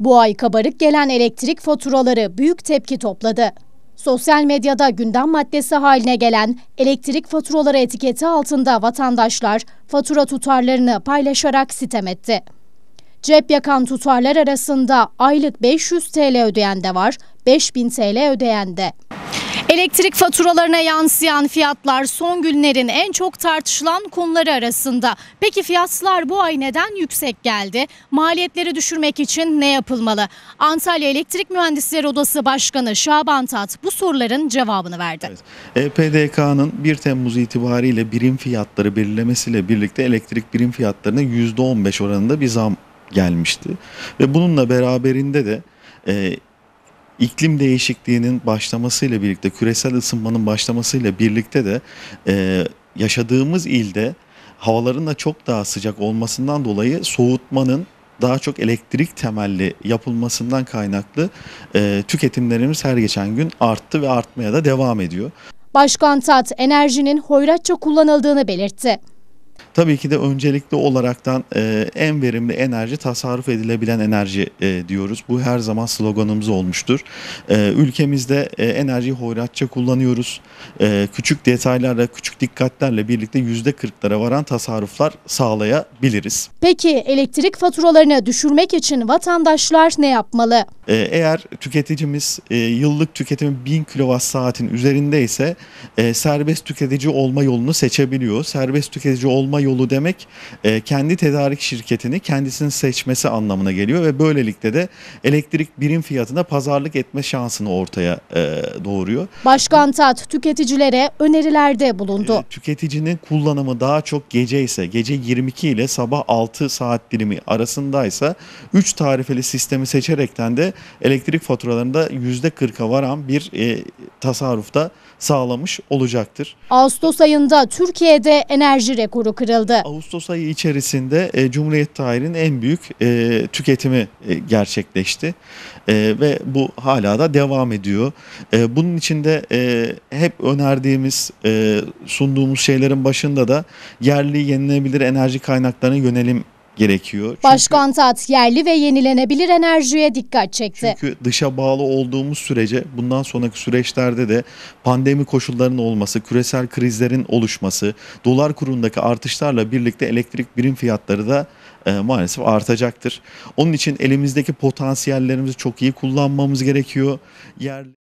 Bu ay kabarık gelen elektrik faturaları büyük tepki topladı. Sosyal medyada gündem maddesi haline gelen elektrik faturaları etiketi altında vatandaşlar fatura tutarlarını paylaşarak sitem etti. Cep yakan tutarlar arasında aylık 500 TL ödeyen de var, 5000 TL ödeyen de. Elektrik faturalarına yansıyan fiyatlar son günlerin en çok tartışılan konuları arasında. Peki fiyatlar bu ay neden yüksek geldi? Maliyetleri düşürmek için ne yapılmalı? Antalya Elektrik Mühendisleri Odası Başkanı Şaban Tat bu soruların cevabını verdi. Evet. EPDK'nın 1 Temmuz itibariyle birim fiyatları belirlemesiyle birlikte elektrik birim fiyatlarına %15 oranında bir zam gelmişti. Ve bununla beraberinde de e, iklim değişikliğinin başlamasıyla birlikte, küresel ısınmanın başlamasıyla birlikte de e, yaşadığımız ilde havaların da çok daha sıcak olmasından dolayı soğutmanın daha çok elektrik temelli yapılmasından kaynaklı e, tüketimlerimiz her geçen gün arttı ve artmaya da devam ediyor. Başkan Tat enerjinin hoyratça kullanıldığını belirtti. Tabii ki de öncelikli olaraktan e, en verimli enerji tasarruf edilebilen enerji e, diyoruz. Bu her zaman sloganımız olmuştur. E, ülkemizde e, enerjiyi hoyratça kullanıyoruz. E, küçük detaylarla, küçük dikkatlerle birlikte yüzde %40'lara varan tasarruflar sağlayabiliriz. Peki elektrik faturalarını düşürmek için vatandaşlar ne yapmalı? E, eğer tüketicimiz e, yıllık tüketimi 1000 kilowatt saatin üzerindeyse e, serbest tüketici olma yolunu seçebiliyor. Serbest tüketici olma olma yolu demek e, kendi tedarik şirketini kendisinin seçmesi anlamına geliyor ve böylelikle de elektrik birim fiyatına pazarlık etme şansını ortaya e, doğuruyor. Başkan Tat tüketicilere önerilerde bulundu. E, tüketicinin kullanımı daha çok gece ise gece 22 ile sabah 6 saat dilimi arasındaysa 3 tarifeli sistemi seçerekten de elektrik faturalarında %40'a varan bir e, tasarrufta sağlamış olacaktır. Ağustos ayında Türkiye'de enerji rekoru kırıldı. Ağustos ayı içerisinde e, Cumhuriyet tarihinin en büyük e, tüketimi e, gerçekleşti e, ve bu hala da devam ediyor. E, bunun içinde e, hep önerdiğimiz, e, sunduğumuz şeylerin başında da yerli yenilenebilir enerji kaynaklarına yönelim gerekiyor. Çünkü, Başkan Tat yerli ve yenilenebilir enerjiye dikkat çekti. Çünkü dışa bağlı olduğumuz sürece bundan sonraki süreçlerde de pandemi koşullarının olması, küresel krizlerin oluşması, dolar kurundaki artışlarla birlikte elektrik birim fiyatları da e, maalesef artacaktır. Onun için elimizdeki potansiyellerimizi çok iyi kullanmamız gerekiyor. Yerli